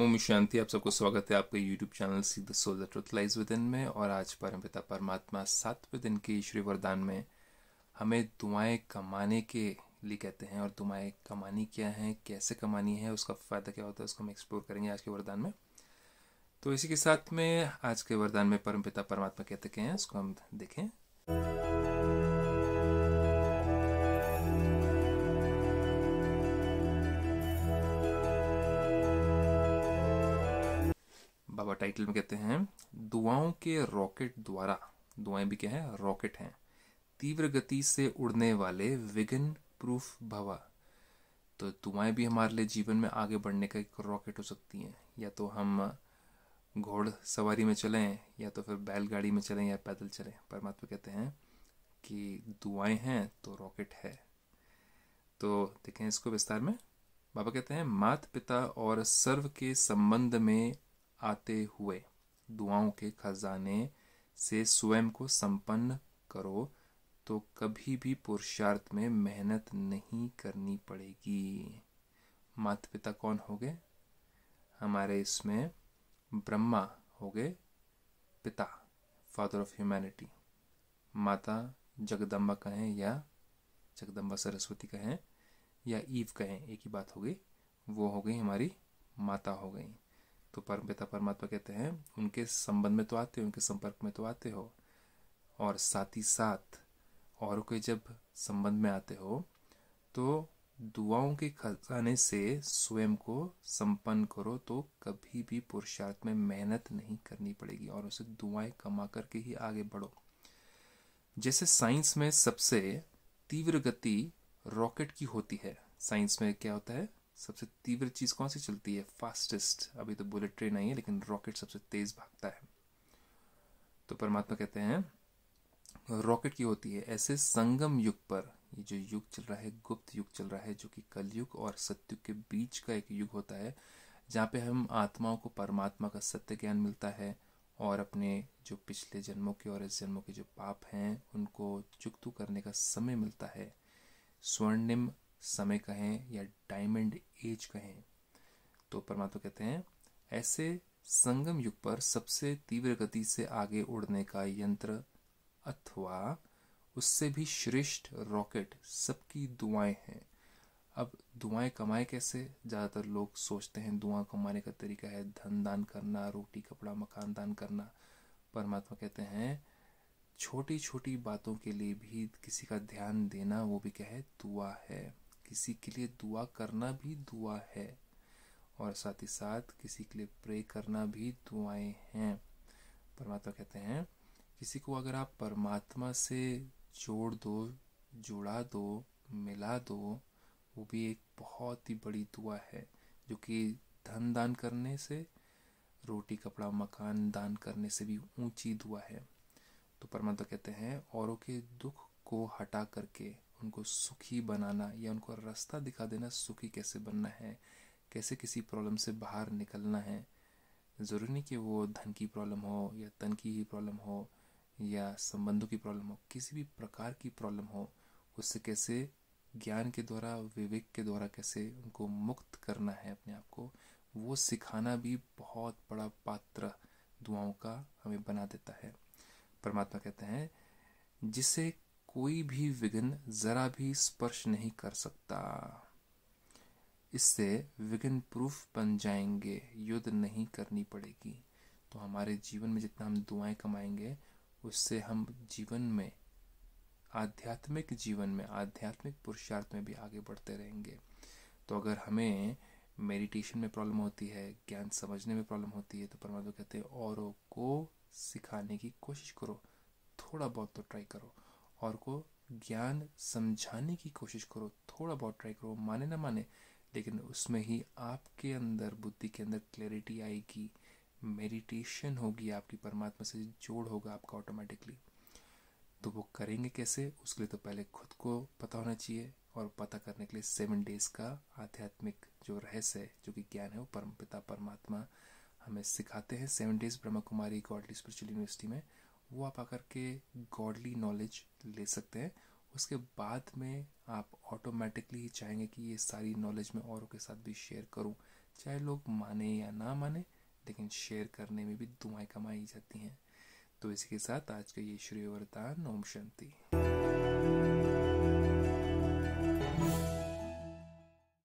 ओम शांति आप सबको स्वागत है आपके YouTube channel see the soul truth lies within में और आज परमपिता परमात्मा सातवें दिन के ईश्वरी वरदान में हमें दुआएं कमाने के लिए कहते हैं और दुआएं कमानी क्या है कैसे कमानी है उसका फ़ायदा क्या होता है उसको हम एक्सप्लोर करेंगे आज के वरदान में तो इसी के साथ में आज के वरदान में परमपिता परमात्मा कहते हैं उसको हम देखें बाबा टाइटल में कहते हैं दुआओं के रॉकेट द्वारा दुआएं भी क्या है रॉकेट हैं तीव्र गति से उड़ने वाले विघन प्रूफ भवा तो दुआएं भी हमारे लिए जीवन में आगे बढ़ने का एक रॉकेट हो सकती हैं या तो हम घोड़ सवारी में चलें या तो फिर बैलगाड़ी में चलें या पैदल चलें परमात्मा कहते हैं कि दुआएं हैं तो रॉकेट है तो देखें इसको विस्तार में बाबा कहते हैं माता पिता और सर्व के संबंध में आते हुए दुआओं के खजाने से स्वयं को संपन्न करो तो कभी भी पुरुषार्थ में मेहनत नहीं करनी पड़ेगी माता पिता कौन हो गए हमारे इसमें ब्रह्मा हो गए पिता फादर ऑफ ह्यूमैनिटी माता जगदम्बा कहें या जगदम्बा सरस्वती कहें या ईव कहें एक ही बात हो गई वो हो गई हमारी माता हो गई तो परम पिता परमात्मा कहते हैं उनके संबंध में तो आते हो उनके संपर्क में तो आते हो और साथ ही साथ और के जब संबंध में आते हो तो दुआओं के खजाने से स्वयं को संपन्न करो तो कभी भी पुरुषार्थ में मेहनत नहीं करनी पड़ेगी और उसे दुआएं कमा करके ही आगे बढ़ो जैसे साइंस में सबसे तीव्र गति रॉकेट की होती है साइंस में क्या होता है सबसे तीव्र चीज़ कौन सी चलती है फास्टेस्ट अभी तो बुलेट ट्रेन आई है लेकिन रॉकेट सबसे तेज़ भागता है तो परमात्मा कहते हैं रॉकेट की होती है ऐसे संगम युग पर ये जो युग चल रहा है गुप्त युग चल रहा है जो कि कलयुग और सत्युग के बीच का एक युग होता है जहाँ पे हम आत्माओं को परमात्मा का सत्य ज्ञान मिलता है और अपने जो पिछले जन्मों के और इस जन्मों के जो पाप हैं उनको चुकतू करने का समय मिलता है स्वर्णिम समय कहें या डायमंड एज कहें तो परमात्मा कहते हैं ऐसे संगम युग पर सबसे तीव्र गति से आगे उड़ने का यंत्र अथवा उससे भी श्रेष्ठ रॉकेट सबकी दुआएं हैं अब दुआएं कमाए कैसे ज़्यादातर लोग सोचते हैं दुआ कमाने का तरीका है धन दान करना रोटी कपड़ा मकान दान करना परमात्मा कहते हैं छोटी छोटी बातों के लिए भी किसी का ध्यान देना वो भी क्या है दुआ है किसी के लिए दुआ करना भी दुआ है और साथ ही साथ किसी के लिए प्रे करना भी दुआएं हैं परमात्मा कहते हैं किसी को अगर आप परमात्मा से जोड़ दो जुड़ा दो मिला दो वो भी एक बहुत ही बड़ी दुआ है जो कि धन दान करने से रोटी कपड़ा मकान दान करने से भी ऊंची दुआ है तो परमात्मा कहते हैं औरों के दुख को हटा करके उनको सुखी बनाना या उनको रास्ता दिखा देना सुखी कैसे बनना है कैसे किसी प्रॉब्लम से बाहर निकलना है ज़रूरी नहीं कि वो धन की प्रॉब्लम हो या तन की ही प्रॉब्लम हो या संबंधों की प्रॉब्लम हो किसी भी प्रकार की प्रॉब्लम हो उससे कैसे ज्ञान के द्वारा विवेक के द्वारा कैसे उनको मुक्त करना है अपने आप को वो सिखाना भी बहुत बड़ा पात्र दुआओं का हमें बना देता है परमात्मा कहते हैं जिसे कोई भी विघ्न जरा भी स्पर्श नहीं कर सकता इससे विघ्न प्रूफ बन जाएंगे युद्ध नहीं करनी पड़ेगी तो हमारे जीवन में जितना हम दुआएं कमाएंगे उससे हम जीवन में आध्यात्मिक जीवन में आध्यात्मिक पुरुषार्थ में भी आगे बढ़ते रहेंगे तो अगर हमें मेडिटेशन में प्रॉब्लम होती है ज्ञान समझने में प्रॉब्लम होती है तो परमात्मा कहते हैं औरों को सिखाने की कोशिश करो थोड़ा बहुत तो ट्राई करो और को ज्ञान समझाने की कोशिश करो थोड़ा बहुत ट्राई करो माने ना माने लेकिन उसमें ही आपके अंदर बुद्धि के अंदर क्लैरिटी आएगी मेडिटेशन होगी आपकी परमात्मा से जोड़ होगा आपका ऑटोमेटिकली तो वो करेंगे कैसे उसके लिए तो पहले खुद को पता होना चाहिए और पता करने के लिए सेवन डेज का आध्यात्मिक जो रहस्य है जो कि ज्ञान है वो परम पिता परमात्मा हमें सिखाते हैं seven days Brahma Kumari Godly Spiritual University में वो आप आकर के गॉडली नॉलेज ले सकते हैं उसके बाद में आप ऑटोमेटिकली चाहेंगे कि ये सारी नॉलेज मैं औरों के साथ भी शेयर करूं चाहे लोग माने या ना माने लेकिन शेयर करने में भी दुआएं कमाई जाती हैं तो इसी के साथ आज का ये श्री वरदान ओम शांति